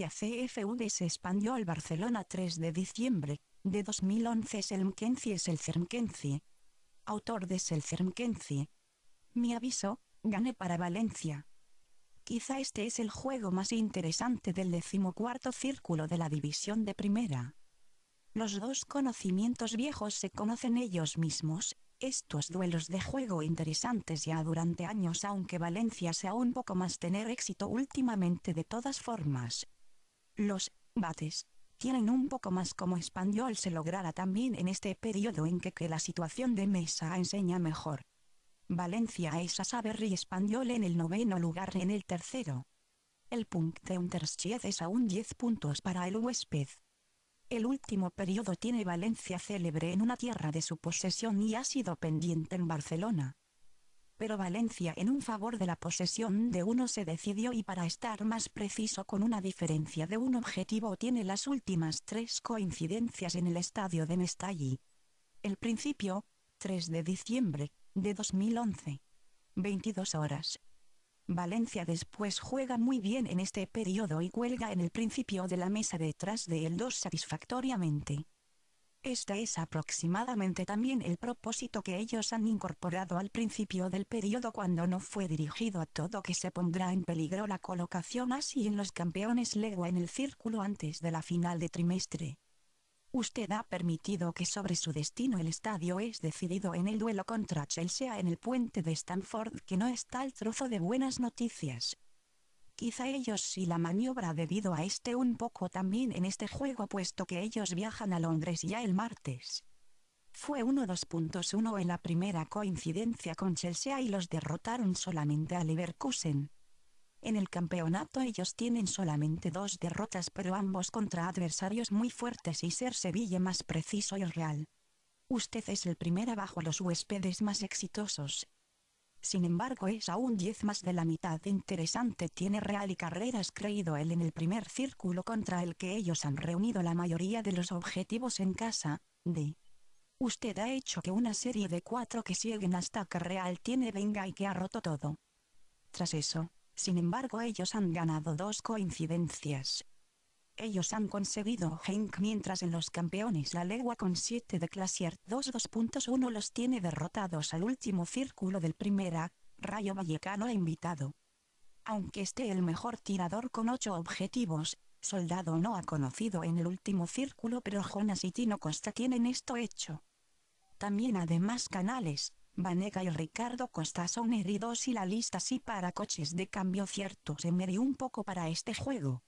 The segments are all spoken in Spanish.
La se expandió al Barcelona 3 de diciembre de 2011 Selmkenzi es el Cermkenzi. Autor de Selmkenzi Mi aviso, gané para Valencia. Quizá este es el juego más interesante del decimocuarto círculo de la división de primera. Los dos conocimientos viejos se conocen ellos mismos, estos duelos de juego interesantes ya durante años aunque Valencia sea un poco más tener éxito últimamente de todas formas, los bates tienen un poco más como español se logrará también en este periodo en que, que la situación de mesa enseña mejor. Valencia es a saber y español en el noveno lugar en el tercero. El punto unterschied es aún 10 puntos para el huésped. El último periodo tiene Valencia célebre en una tierra de su posesión y ha sido pendiente en Barcelona pero Valencia en un favor de la posesión de uno se decidió y para estar más preciso con una diferencia de un objetivo tiene las últimas tres coincidencias en el estadio de Mestalli. El principio, 3 de diciembre, de 2011. 22 horas. Valencia después juega muy bien en este periodo y cuelga en el principio de la mesa detrás de él 2 satisfactoriamente. Este es aproximadamente también el propósito que ellos han incorporado al principio del periodo cuando no fue dirigido a todo que se pondrá en peligro la colocación así en los campeones legua en el círculo antes de la final de trimestre. Usted ha permitido que sobre su destino el estadio es decidido en el duelo contra Chelsea en el puente de Stanford que no está al trozo de buenas noticias. Quizá ellos y la maniobra debido a este un poco también en este juego puesto que ellos viajan a Londres ya el martes. Fue 1-2.1 en la primera coincidencia con Chelsea y los derrotaron solamente a Leverkusen. En el campeonato ellos tienen solamente dos derrotas pero ambos contra adversarios muy fuertes y ser Sevilla más preciso y real. Usted es el primer abajo los huéspedes más exitosos, sin embargo es aún 10 más de la mitad interesante tiene Real y Carreras creído él en el primer círculo contra el que ellos han reunido la mayoría de los objetivos en casa, de Usted ha hecho que una serie de cuatro que siguen hasta que Real tiene venga y que ha roto todo. Tras eso, sin embargo ellos han ganado dos coincidencias, ellos han conseguido Henk mientras en los campeones la legua con 7 de Clasier 2 2.1 los tiene derrotados al último círculo del primera, Rayo Vallecano ha invitado. Aunque esté el mejor tirador con 8 objetivos, Soldado no ha conocido en el último círculo pero Jonas y Tino Costa tienen esto hecho. También además Canales, Vanega y Ricardo Costa son heridos y la lista sí para coches de cambio cierto se un poco para este juego.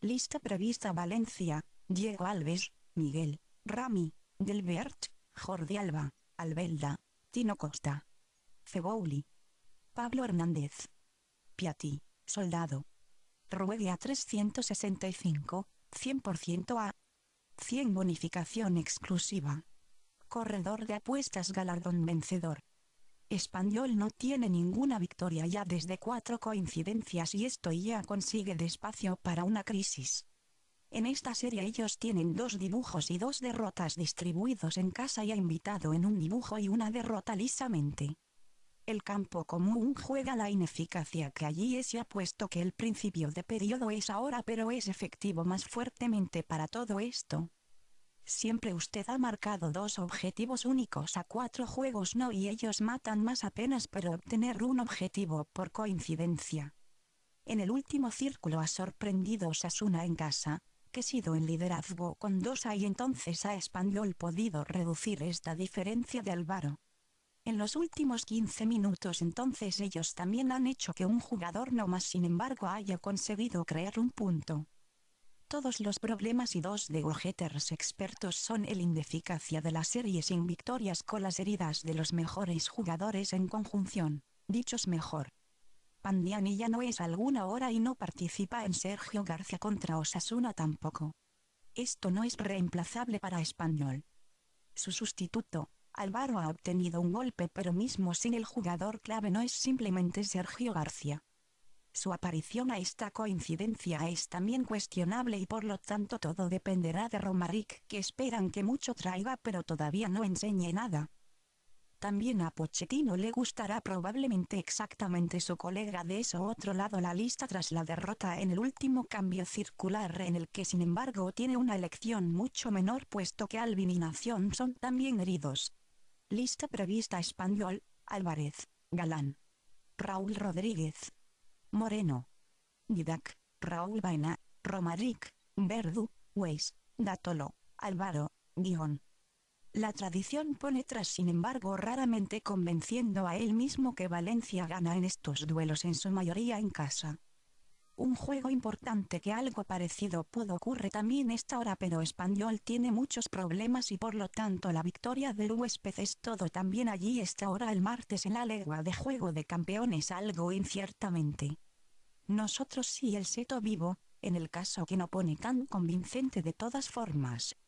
Lista prevista Valencia, Diego Alves, Miguel, Rami, Delbert, Jordi Alba, Albelda, Tino Costa. Cebouli. Pablo Hernández. Piatti, Soldado. Ruegue a 365, 100% a 100 bonificación exclusiva. Corredor de apuestas galardón vencedor. Español no tiene ninguna victoria ya desde cuatro coincidencias y esto ya consigue despacio para una crisis. En esta serie ellos tienen dos dibujos y dos derrotas distribuidos en casa y ha invitado en un dibujo y una derrota lisamente. El campo común juega la ineficacia que allí es y puesto que el principio de periodo es ahora pero es efectivo más fuertemente para todo esto. Siempre usted ha marcado dos objetivos únicos a cuatro juegos no y ellos matan más apenas pero obtener un objetivo por coincidencia. En el último círculo ha sorprendido Sasuna en casa, que ha sido en liderazgo con dos y entonces ha español podido reducir esta diferencia de Álvaro. En los últimos 15 minutos entonces ellos también han hecho que un jugador no más sin embargo haya conseguido crear un punto. Todos los problemas y dos de Gogeters expertos son el ineficacia de la serie sin victorias con las heridas de los mejores jugadores en conjunción. Dichos mejor. Pandiani ya no es alguna hora y no participa en Sergio García contra Osasuna tampoco. Esto no es reemplazable para Español. Su sustituto, Álvaro ha obtenido un golpe pero mismo sin el jugador clave no es simplemente Sergio García. Su aparición a esta coincidencia es también cuestionable y por lo tanto todo dependerá de Romaric que esperan que mucho traiga pero todavía no enseñe nada. También a Pochettino le gustará probablemente exactamente su colega de eso otro lado la lista tras la derrota en el último cambio circular en el que sin embargo tiene una elección mucho menor puesto que Alvin y Nación son también heridos. Lista prevista Español, Álvarez, Galán. Raúl Rodríguez. Moreno. Didac, Raúl Baena, Romaric, Verdu, Weiss, Datolo, Álvaro, guión. La tradición pone tras sin embargo raramente convenciendo a él mismo que Valencia gana en estos duelos en su mayoría en casa un juego importante que algo parecido pudo ocurre también esta hora pero Español tiene muchos problemas y por lo tanto la victoria del huésped es todo también allí esta hora el martes en la legua de juego de campeones algo inciertamente. Nosotros sí el seto vivo, en el caso que no pone tan convincente de todas formas.